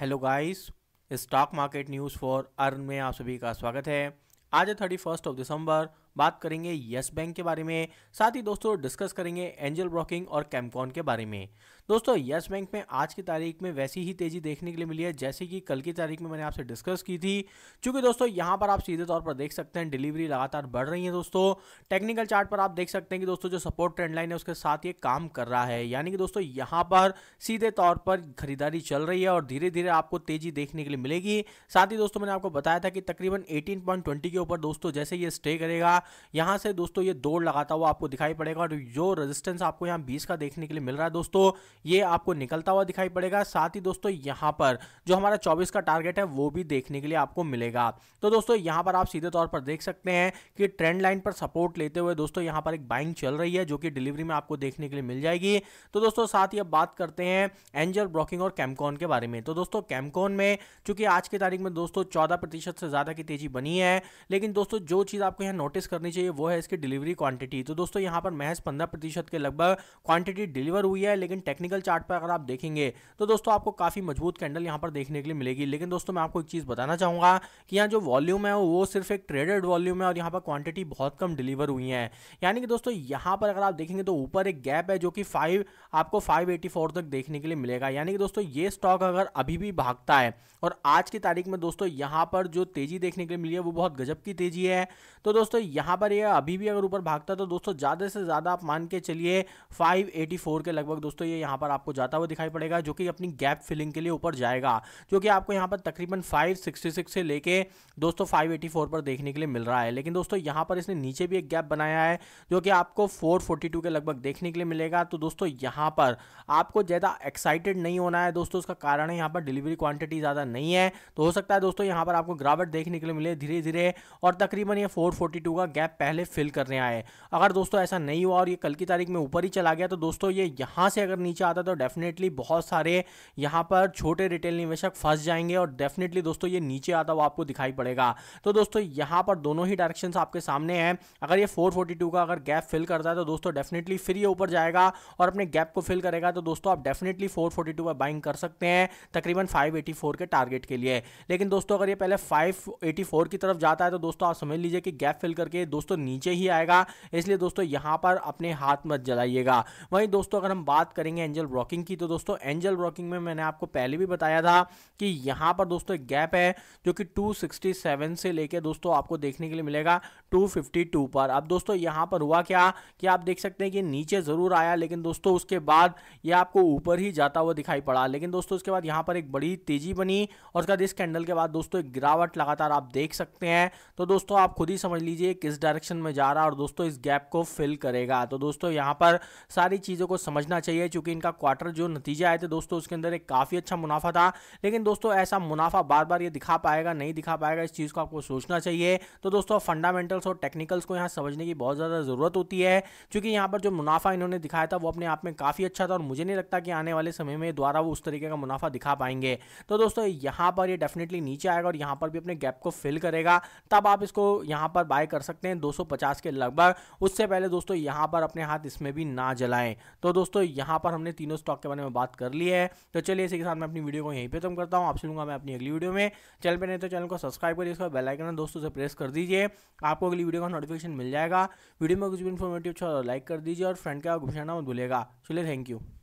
hello guys stock market news for earn में आप सभी का स्वागत है आज है थर्टी फर्स्ट ऑफ दिसंबर बात करेंगे यस बैंक के बारे में साथ ही दोस्तों डिस्कस करेंगे एंजल ब्रोकिंग और कैमकॉन के बारे में दोस्तों यस बैंक में आज की तारीख में वैसी ही तेजी देखने के लिए मिली है जैसे कि कल की तारीख में मैंने आपसे डिस्कस की थी चूंकि दोस्तों यहाँ पर आप सीधे तौर पर देख सकते हैं डिलीवरी लगातार बढ़ रही है दोस्तों टेक्निकल चार्ट पर आप देख सकते हैं कि दोस्तों जो सपोर्ट ट्रेंड लाइन है उसके साथ ये काम कर रहा है यानी कि दोस्तों यहाँ पर सीधे तौर पर खरीदारी चल रही है और धीरे धीरे आपको तेजी देखने के लिए मिलेगी साथ ही दोस्तों मैंने आपको बताया था कि तकरीबन एटीन के ऊपर दोस्तों जैसे ये स्टे करेगा यहाँ से दोस्तों ये दौड़ लगाता हुआ आपको दिखाई पड़ेगा और जो रेजिस्टेंस आपको यहाँ बीस का देखने के लिए मिल रहा है दोस्तों ये आपको निकलता हुआ दिखाई पड़ेगा साथ ही दोस्तों यहाँ पर जो हमारा चौबीस का टारगेट है वो भी देखने के लिए आपको मिलेगा तो दोस्तों यहाँ पर आप सीधे तौर पर देख सकते हैं कि ट्रेंड लाइन पर सपोर्ट लेते हुए दोस्तों यहाँ पर एक बाइंग चल रही है जो कि डिलीवरी में आपको देखने के लिए मिल जाएगी तो दोस्तों साथ ही अब बात करते हैं एंजल ब्रोकिंग और कैमकॉन के बारे में तो दोस्तों कैमकॉन में चूंकि आज की तारीख में दोस्तों चौदह प्रतिशत से ज़्यादा की तेजी बनी है लेकिन दोस्तों जो चीज़ आपको यहां नोटिस करनी चाहिए वो है इसकी डिलीवरी क्वांटिटी तो दोस्तों यहाँ पर महज पंद्रह प्रतिशत के लगभग क्वांटिटी डिलीवर हुई है लेकिन टेक्निकल चार्ट पर अगर आप देखेंगे तो दोस्तों आपको काफ़ी मजबूत कैंडल यहाँ पर देखने के लिए मिलेगी लेकिन दोस्तों मैं आपको एक चीज़ बताना चाहूंगा कि यहाँ जो वॉल्यूम है वो सिर्फ एक ट्रेडेड वॉल्यूम है और यहाँ पर क्वांटिटी बहुत कम डिलीवर हुई है यानी कि दोस्तों यहाँ पर अगर आप देखेंगे तो ऊपर एक गैप है जो कि फाइव आपको फाइव तक देखने के लिए मिलेगा यानी कि दोस्तों ये स्टॉक अगर अभी भी भागता है और आज की तारीख में दोस्तों यहाँ पर जो तेजी देखने के लिए मिली है वो बहुत गजब की तेजी है तो दोस्तों यहाँ यहाँ पर ये अभी भी अगर ऊपर भागता है तो दोस्तों ज़्यादा से ज़्यादा आप मान के चलिए 584 के लगभग दोस्तों ये यहाँ पर आपको जाता हुआ दिखाई पड़ेगा जो कि अपनी गैप फिलिंग के लिए ऊपर जाएगा जो कि आपको यहाँ पर तकरीबन 566 से लेके दोस्तों 584 पर देखने के लिए मिल रहा है लेकिन दोस्तों यहाँ पर इसने नीचे भी एक गैप बनाया है जो कि आपको फोर के लगभग देखने के लिए मिलेगा तो दोस्तों यहाँ पर आपको ज़्यादा एक्साइटेड नहीं होना है दोस्तों उसका कारण है यहाँ पर डिलीवरी क्वांटिटी ज़्यादा नहीं है तो हो सकता है दोस्तों यहाँ पर आपको गिरावट देखने के लिए मिले धीरे धीरे और तकरीबन ये फोर का गैप पहले फिल करने आए अगर दोस्तों ऐसा नहीं हुआ और ये कल की तारीख में ऊपर ही चला गया तो दोस्तों ये यहाँ से अगर नीचे आता तो डेफिनेटली बहुत सारे यहाँ पर छोटे रिटेल निवेशक फंस जाएंगे और डेफिनेटली दोस्तों ये नीचे आता वो आपको दिखाई पड़ेगा तो दोस्तों यहाँ पर दोनों ही डायरेक्शन आपके सामने हैं अगर ये फोर का अगर गैप फिल करता है तो दोस्तों डेफिनेटली फिर ये ऊपर जाएगा और अपने गैप को फिल करेगा तो दोस्तों आप definitely four forty two buying कर सकते हैं तकरीबन 584 के टारगेट के लिए लेकिन दोस्तों अगर ये पहले 584 की तरफ जाता है तो दोस्तों आप समझ लीजिए कि गैप फिल करके के दोस्तों नीचे ही आएगा इसलिए दोस्तों यहाँ पर अपने हाथ मत जलाइएगा वहीं दोस्तों अगर हम बात करेंगे एंजल ब्रॉकिंग की तो दोस्तों एंजल ब्रॉकिंग में मैंने आपको पहले भी बताया था कि यहाँ पर दोस्तों एक गैप है जो कि 267 से लेकर दोस्तों आपको देखने के लिए मिलेगा 252 पर अब दोस्तों यहाँ पर हुआ क्या कि आप देख सकते हैं कि नीचे ज़रूर आया लेकिन दोस्तों उसके बाद ये आपको ऊपर ही जाता हुआ दिखाई पड़ा लेकिन दोस्तों उसके बाद यहाँ पर एक बड़ी तेज़ी बनी और उसके बाद इस कैंडल के बाद दोस्तों एक गिरावट लगातार आप देख सकते हैं तो दोस्तों आप खुद ही समझ लीजिए एक किस डायरेक्शन में जा रहा है और दोस्तों इस गैप को फिल करेगा तो दोस्तों यहाँ पर सारी चीज़ों को समझना चाहिए चूँकि इनका क्वार्टर जो नतीजे आए थे दोस्तों उसके अंदर एक काफ़ी अच्छा मुनाफा था लेकिन दोस्तों ऐसा मुनाफा बार बार ये दिखा पाएगा नहीं दिखा पाएगा इस चीज़ को आपको सोचना चाहिए तो दोस्तों फंडामेंटल्स और टेक्निकल्स को यहाँ समझने की बहुत ज़्यादा ज़रूरत होती है चूँकि यहाँ पर जो मुनाफा इन्होंने दिखाया था वो अपने आप में काफ़ी अच्छा था और मुझे नहीं लगता कि आने वाले समय में द्वारा वो उस तरीके का मुनाफा दिखा पाएंगे तो दोस्तों यहाँ पर ये डेफिनेटली नीचे आएगा और यहाँ पर भी अपने गैप को फिल करेगा तब आप इसको यहाँ पर बाय कर सकते सकते हैं 250 के लगभग उससे पहले दोस्तों यहां पर अपने हाथ इसमें भी ना जलाएं तो दोस्तों यहां पर हमने तीनों स्टॉक के बारे में बात कर ली है तो चलिए इसी के साथ मैं अपनी वीडियो को यहीं पर तम करता हूँ आपसे लूँगा मैं अपनी अगली वीडियो में चैनल पर नहीं तो चैनल को सब्सक्राइब करिए इसका बेलाइकन दोस्तों से प्रेस कर दीजिए आपको अगली वीडियो का नोटिफिकेशन मिल जाएगा वीडियो में कुछ भी इन्फॉर्मेटिव अच्छा लाइक कर दीजिए और फ्रेंड का घुसाना मत भूलेगा चलिए थैंक यू